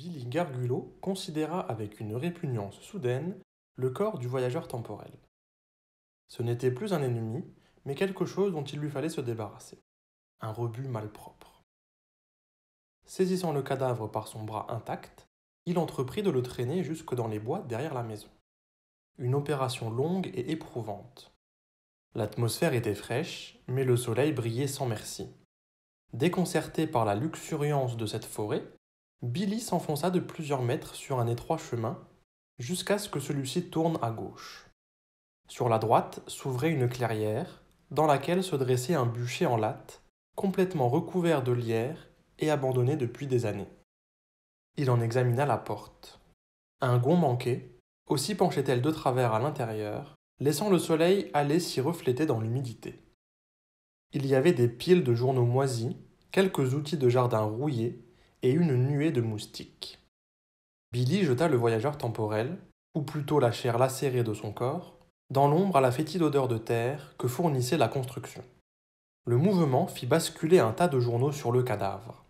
Billy Gargulo considéra avec une répugnance soudaine le corps du voyageur temporel. Ce n'était plus un ennemi, mais quelque chose dont il lui fallait se débarrasser. Un rebut malpropre. Saisissant le cadavre par son bras intact, il entreprit de le traîner jusque dans les bois derrière la maison. Une opération longue et éprouvante. L'atmosphère était fraîche, mais le soleil brillait sans merci. Déconcerté par la luxuriance de cette forêt, Billy s'enfonça de plusieurs mètres sur un étroit chemin, jusqu'à ce que celui-ci tourne à gauche. Sur la droite s'ouvrait une clairière, dans laquelle se dressait un bûcher en latte, complètement recouvert de lierre et abandonné depuis des années. Il en examina la porte. Un gond manquait, aussi penchait-elle de travers à l'intérieur, laissant le soleil aller s'y refléter dans l'humidité. Il y avait des piles de journaux moisis, quelques outils de jardin rouillés et une nuée de moustiques. Billy jeta le voyageur temporel, ou plutôt la chair lacérée de son corps, dans l'ombre à la fétide odeur de terre que fournissait la construction. Le mouvement fit basculer un tas de journaux sur le cadavre.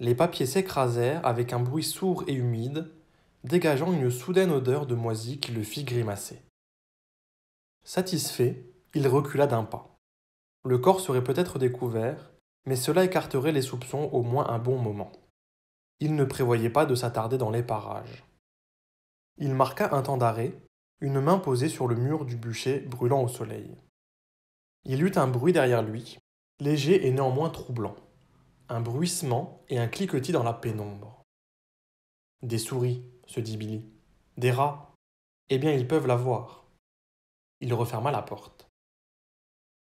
Les papiers s'écrasèrent avec un bruit sourd et humide, dégageant une soudaine odeur de moisie qui le fit grimacer. Satisfait, il recula d'un pas. Le corps serait peut-être découvert, mais cela écarterait les soupçons au moins un bon moment. Il ne prévoyait pas de s'attarder dans les parages. Il marqua un temps d'arrêt, une main posée sur le mur du bûcher brûlant au soleil. Il eut un bruit derrière lui, léger et néanmoins troublant, un bruissement et un cliquetis dans la pénombre. Des souris, se dit Billy. Des rats. Eh bien, ils peuvent la voir. Il referma la porte.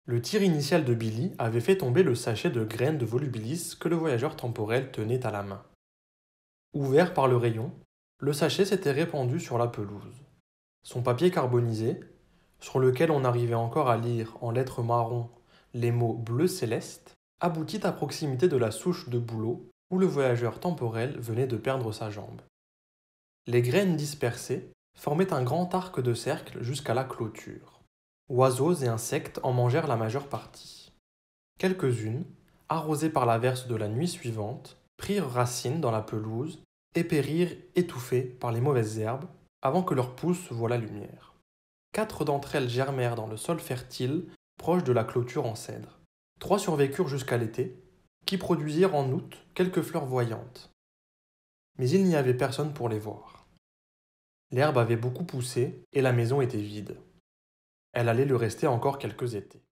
Le tir initial de Billy avait fait tomber le sachet de graines de volubilis que le voyageur temporel tenait à la main. Ouvert par le rayon, le sachet s'était répandu sur la pelouse. Son papier carbonisé, sur lequel on arrivait encore à lire en lettres marron les mots bleu céleste, aboutit à proximité de la souche de bouleau où le voyageur temporel venait de perdre sa jambe. Les graines dispersées formaient un grand arc de cercle jusqu'à la clôture. Oiseaux et insectes en mangèrent la majeure partie. Quelques-unes, arrosées par la verse de la nuit suivante, prirent racine dans la pelouse et périrent étouffés par les mauvaises herbes avant que leurs pousses voient la lumière. Quatre d'entre elles germèrent dans le sol fertile proche de la clôture en cèdre. Trois survécurent jusqu'à l'été, qui produisirent en août quelques fleurs voyantes. Mais il n'y avait personne pour les voir. L'herbe avait beaucoup poussé et la maison était vide. Elle allait le rester encore quelques étés.